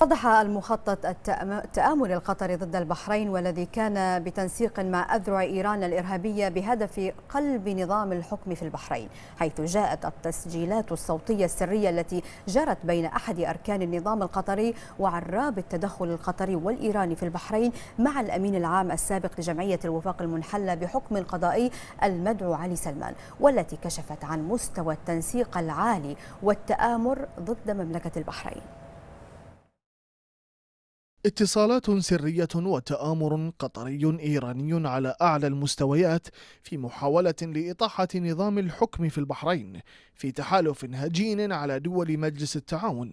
فضح المخطط التآمن القطري ضد البحرين والذي كان بتنسيق مع أذرع إيران الإرهابية بهدف قلب نظام الحكم في البحرين حيث جاءت التسجيلات الصوتية السرية التي جرت بين أحد أركان النظام القطري وعراب التدخل القطري والإيراني في البحرين مع الأمين العام السابق لجمعية الوفاق المنحلة بحكم قضائي المدعو علي سلمان والتي كشفت عن مستوى التنسيق العالي والتآمر ضد مملكة البحرين اتصالات سرية وتآمر قطري إيراني على أعلى المستويات في محاولة لإطاحة نظام الحكم في البحرين في تحالف هجين على دول مجلس التعاون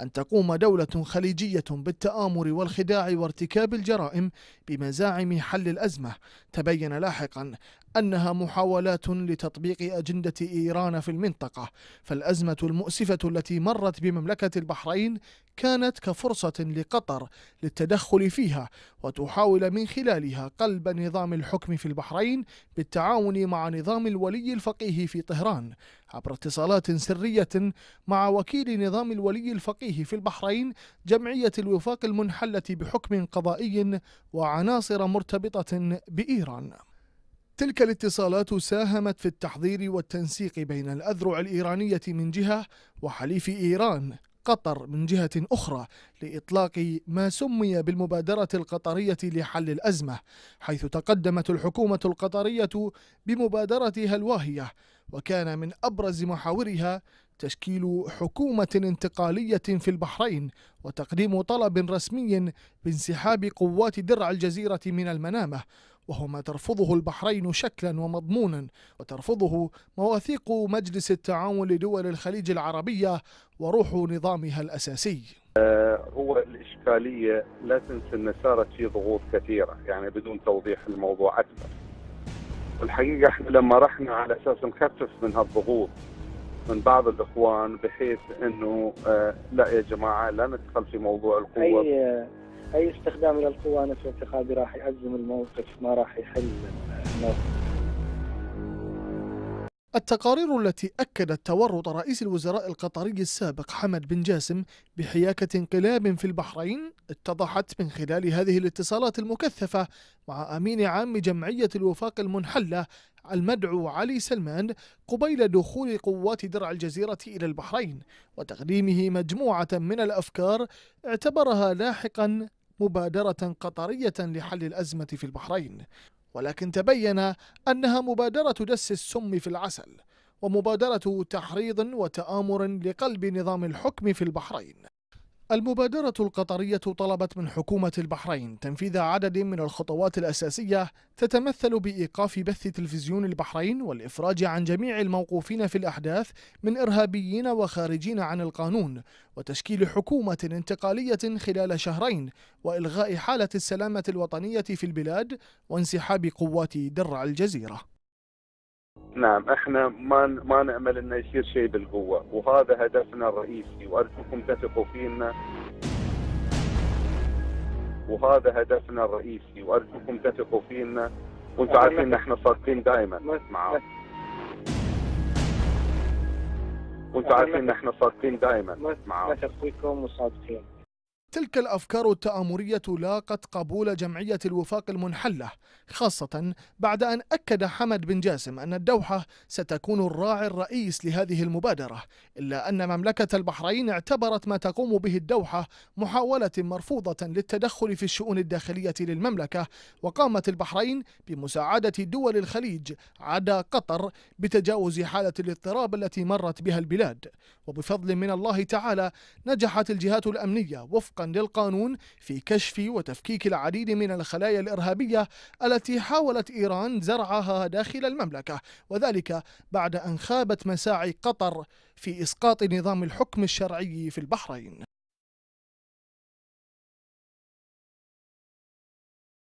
أن تقوم دولة خليجية بالتآمر والخداع وارتكاب الجرائم بمزاعم حل الأزمة تبين لاحقا أنها محاولات لتطبيق أجندة إيران في المنطقة فالأزمة المؤسفة التي مرت بمملكة البحرين كانت كفرصة لقطر للتدخل فيها وتحاول من خلالها قلب نظام الحكم في البحرين بالتعاون مع نظام الولي الفقيه في طهران عبر اتصالات سرية مع وكيل نظام الولي الفقيه في البحرين جمعية الوفاق المنحلة بحكم قضائي وعناصر مرتبطة بإيران تلك الاتصالات ساهمت في التحضير والتنسيق بين الأذرع الإيرانية من جهة وحليف إيران قطر من جهة أخرى لإطلاق ما سمي بالمبادرة القطرية لحل الأزمة حيث تقدمت الحكومة القطرية بمبادرتها الواهية وكان من أبرز محاورها تشكيل حكومة انتقالية في البحرين وتقديم طلب رسمي بانسحاب قوات درع الجزيرة من المنامة وهو ما ترفضه البحرين شكلا ومضمونا وترفضه مواثيق مجلس التعاون لدول الخليج العربية وروح نظامها الأساسي آه، هو الإشكالية لا تنسى أن سارت في ضغوط كثيرة يعني بدون توضيح الموضوع أكثر الحقيقة احنا لما رحنا على أساس نخفف من هالضغوط من بعض الإخوان بحيث أنه آه، لا يا جماعة لا ندخل في موضوع القوة آه، اي استخدام للقوه انا في اعتقادي راح يعزم الموقف ما راح يحل الموقف التقارير التي أكدت تورط رئيس الوزراء القطري السابق حمد بن جاسم بحياكة انقلاب في البحرين اتضحت من خلال هذه الاتصالات المكثفة مع أمين عام جمعية الوفاق المنحلة المدعو علي سلمان قبيل دخول قوات درع الجزيرة إلى البحرين وتقديمه مجموعة من الأفكار اعتبرها لاحقا مبادرة قطرية لحل الأزمة في البحرين ولكن تبين أنها مبادرة دس السم في العسل ومبادرة تحريض وتآمر لقلب نظام الحكم في البحرين المبادرة القطرية طلبت من حكومة البحرين تنفيذ عدد من الخطوات الأساسية تتمثل بإيقاف بث تلفزيون البحرين والإفراج عن جميع الموقوفين في الأحداث من إرهابيين وخارجين عن القانون وتشكيل حكومة انتقالية خلال شهرين وإلغاء حالة السلامة الوطنية في البلاد وانسحاب قوات درع الجزيرة نعم احنا ما ما نامل انه يصير شيء بالقوه وهذا هدفنا الرئيسي وارجوكم تثقوا فينا وهذا هدفنا الرئيسي وارجوكم تثقوا فينا وانتم عارفين ان احنا صادقين دائما معاهم وانتم عارفين ان احنا صادقين دائما معاهم نثق فيكم وصادقين تلك الأفكار التآمرية لاقت قبول جمعية الوفاق المنحلة خاصة بعد أن أكد حمد بن جاسم أن الدوحة ستكون الراعي الرئيس لهذه المبادرة إلا أن مملكة البحرين اعتبرت ما تقوم به الدوحة محاولة مرفوضة للتدخل في الشؤون الداخلية للمملكة وقامت البحرين بمساعدة دول الخليج عدا قطر بتجاوز حالة الاضطراب التي مرت بها البلاد وبفضل من الله تعالى نجحت الجهات الأمنية وفق وفقا للقانون في كشف وتفكيك العديد من الخلايا الإرهابية التي حاولت إيران زرعها داخل المملكة وذلك بعد أن خابت مساعي قطر في إسقاط نظام الحكم الشرعي في البحرين